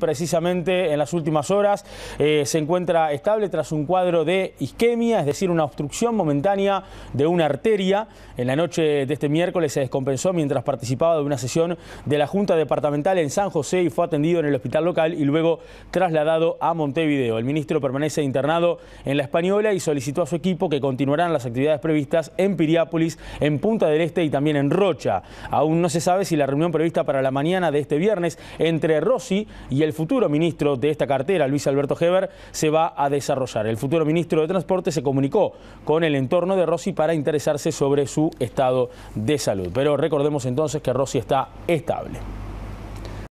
Precisamente en las últimas horas eh, se encuentra estable tras un cuadro de isquemia, es decir, una obstrucción momentánea de una arteria. En la noche de este miércoles se descompensó mientras participaba de una sesión de la Junta Departamental en San José y fue atendido en el hospital local y luego trasladado a Montevideo. El ministro permanece internado en La Española y solicitó a su equipo que continuarán las actividades previstas en Piriápolis, en Punta del Este y también en Rocha. Aún no se sabe si la reunión prevista para la mañana de este viernes entre Rossi y el el futuro ministro de esta cartera, Luis Alberto Heber, se va a desarrollar. El futuro ministro de Transporte se comunicó con el entorno de Rossi para interesarse sobre su estado de salud. Pero recordemos entonces que Rossi está estable.